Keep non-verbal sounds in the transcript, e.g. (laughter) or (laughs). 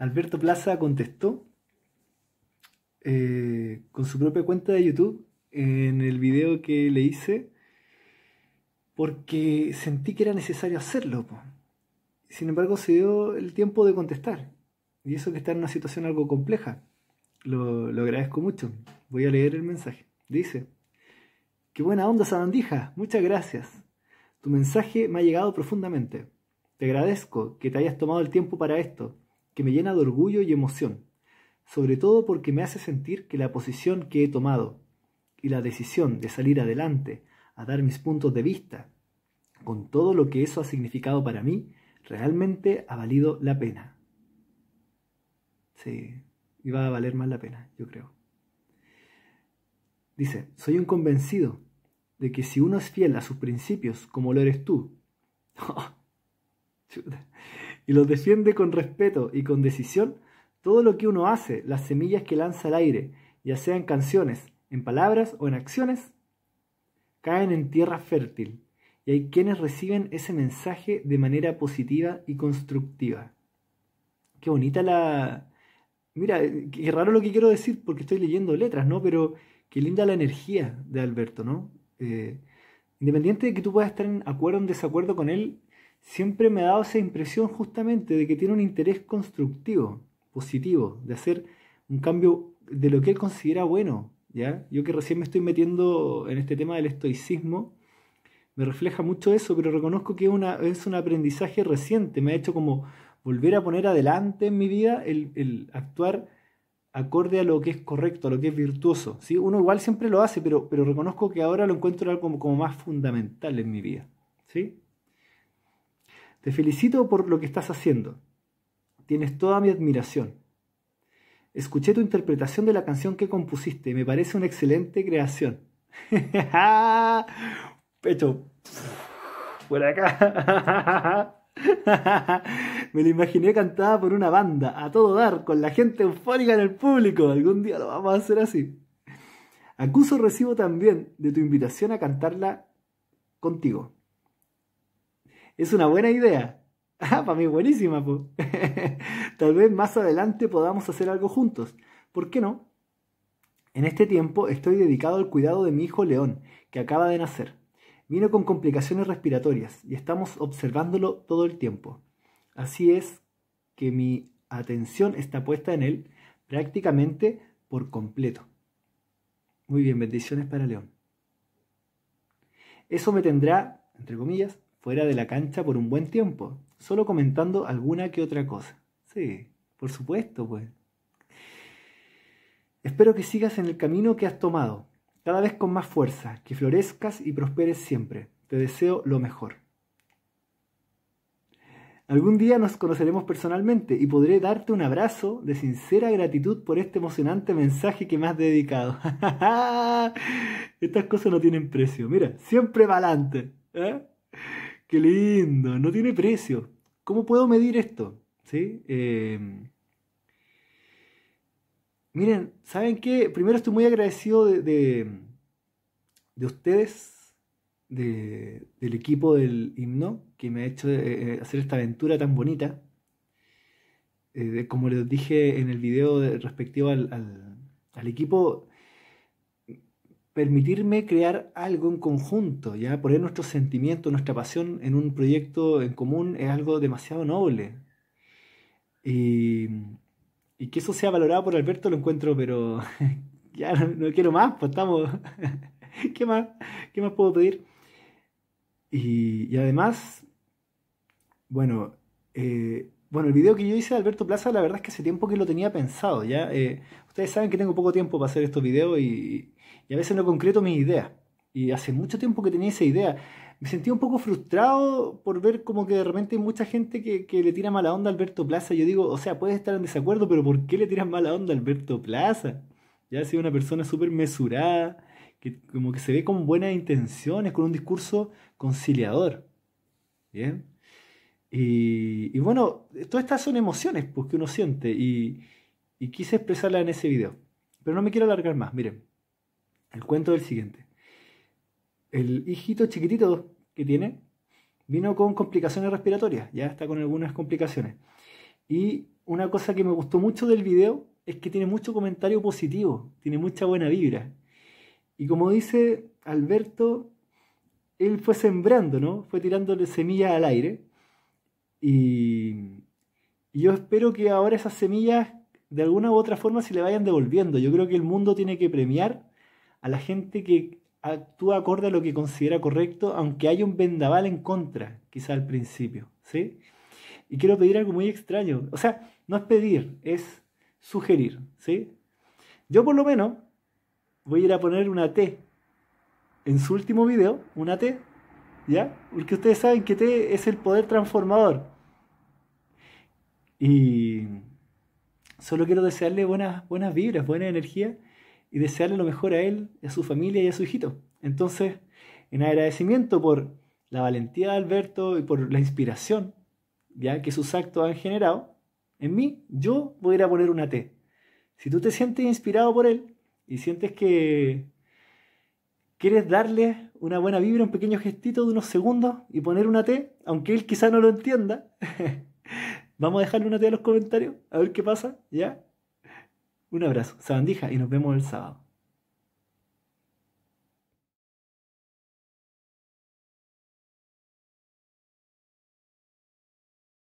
Alberto Plaza contestó eh, con su propia cuenta de YouTube en el video que le hice porque sentí que era necesario hacerlo. Sin embargo, se dio el tiempo de contestar. Y eso que está en una situación algo compleja. Lo, agradezco mucho. Voy a leer el mensaje. Dice, qué buena onda, Sabandija. Muchas gracias. Tu mensaje me ha llegado profundamente. Te agradezco que te hayas tomado el tiempo para esto que me llena de orgullo y emoción, sobre todo porque me hace sentir que la posición que he tomado y la decisión de salir adelante a dar mis puntos de vista, con todo lo que eso ha significado para mí, realmente ha valido la pena. Sí, iba a valer más la pena, yo creo. Dice, soy un convencido de que si uno es fiel a sus principios, como lo eres tú, (laughs) ¡Oh! y los defiende con respeto y con decisión todo lo que uno hace, las semillas que lanza al aire, ya sea en canciones, en palabras o en acciones, caen en tierra fértil y hay quienes reciben ese mensaje de manera positiva y constructiva. Qué bonita la... Mira, qué raro lo que quiero decir porque estoy leyendo letras, ¿no? Pero qué linda la energía de Alberto, ¿no? Eh, independiente de que tú puedas estar en acuerdo o en desacuerdo con él, siempre me ha dado esa impresión justamente de que tiene un interés constructivo, positivo, de hacer un cambio de lo que él considera bueno. ¿ya? Yo que recién me estoy metiendo en este tema del estoicismo, me refleja mucho eso, pero reconozco que una, es un aprendizaje reciente, me ha hecho como volver a poner adelante en mi vida el, el actuar acorde a lo que es correcto, a lo que es virtuoso. ¿sí? Uno igual siempre lo hace, pero, pero reconozco que ahora lo encuentro algo como, como más fundamental en mi vida. ¿sí? Te felicito por lo que estás haciendo. Tienes toda mi admiración. Escuché tu interpretación de la canción que compusiste. Me parece una excelente creación. (laughs) Pecho. Por acá. (laughs) Me la imaginé cantada por una banda, a todo dar, con la gente eufórica en el público. Algún día lo vamos a hacer así. Acuso recibo también de tu invitación a cantarla contigo. Es una buena idea. (laughs) Ah, para mí buenísima, (laughs) Tal vez más adelante podamos hacer algo juntos. ¿Por qué no? En este tiempo estoy dedicado al cuidado de mi hijo León, que acaba de nacer. Vino con complicaciones respiratorias y estamos observándolo todo el tiempo. Así es que mi atención está puesta en él prácticamente por completo. Muy bien, bendiciones para León. Eso me tendrá, entre comillas, fuera de la cancha por un buen tiempo, solo comentando alguna que otra cosa. Sí, por supuesto, pues. Espero que sigas en el camino que has tomado, cada vez con más fuerza, que florezcas y prosperes siempre. Te deseo lo mejor. Algún día nos conoceremos personalmente y podré darte un abrazo de sincera gratitud por este emocionante mensaje que me has dedicado. (laughs) Estas cosas no tienen precio. Mira, siempre para adelante. ¿eh? Qué lindo, no tiene precio. ¿Cómo puedo medir esto? ¿Sí? Em, miren, ¿saben qué? Primero estoy muy agradecido de, de, ustedes, del equipo del himno, que me ha hecho eh, eh, hacer esta aventura tan bonita. Eh, como les dije en el video respectivo al, al equipo, permitirme crear algo en conjunto, ya poner nuestro sentimiento, nuestra pasión en un proyecto en común es algo demasiado noble. Y, que eso sea valorado por Alberto lo encuentro, pero (laughs) ya no, quiero más, pues estamos... (laughs) ¿Qué más? ¿Qué más puedo pedir? Y, además, bueno, eh, bueno, el video que yo hice de Alberto Plaza, la verdad es que hace tiempo que lo tenía pensado, ¿ya? Eh, ustedes saben que tengo poco tiempo para hacer estos videos y, a veces no concreto mi idea Y hace mucho tiempo que tenía esa idea. Me sentí un poco frustrado por ver como que de repente hay mucha gente que, le tira mala onda a Alberto Plaza. Yo digo, o sea, puedes estar en desacuerdo, pero ¿por qué le tiras mala onda a Alberto Plaza? Ya ha sido una persona súper mesurada, que como que se ve con buenas intenciones, con un discurso conciliador. ¿Bien? Y, bueno, todas estas son emociones pues, que uno siente y, quise expresarlas en ese video. Pero no me quiero alargar más. Miren, el cuento del siguiente. El hijito chiquitito que tiene vino con complicaciones respiratorias, ya está con algunas complicaciones. Y una cosa que me gustó mucho del video es que tiene mucho comentario positivo, tiene mucha buena vibra. Y como dice Alberto, él fue sembrando, ¿no? Fue tirándole semillas al aire y, yo espero que ahora esas semillas de alguna u otra forma se le vayan devolviendo. Yo creo que el mundo tiene que premiar a la gente que actúa acorde a lo que considera correcto, aunque haya un vendaval en contra, quizá al principio, ¿sí? Y quiero pedir algo muy extraño. O sea, no es pedir, es sugerir, ¿sí? Yo por lo menos voy a ir a poner una T en su último video, una T, ¿ya? Porque ustedes saben que T es el poder transformador. Y solo quiero desearle buenas, buenas vibras, buena energía y desearle lo mejor a él, a su familia y a su hijito. Entonces, en agradecimiento por la valentía de Alberto y por la inspiración ya que sus actos han generado en mí, yo voy a ir a poner una T. Si tú te sientes inspirado por él y sientes que ¿Quieres darle una buena vibra, un pequeño gestito de unos segundos y poner una T? Aunque él quizá no lo entienda. (laughs) Vamos a dejarle una T en los comentarios, a ver qué pasa, ¿ya? Un abrazo, sabandija, y nos vemos el sábado.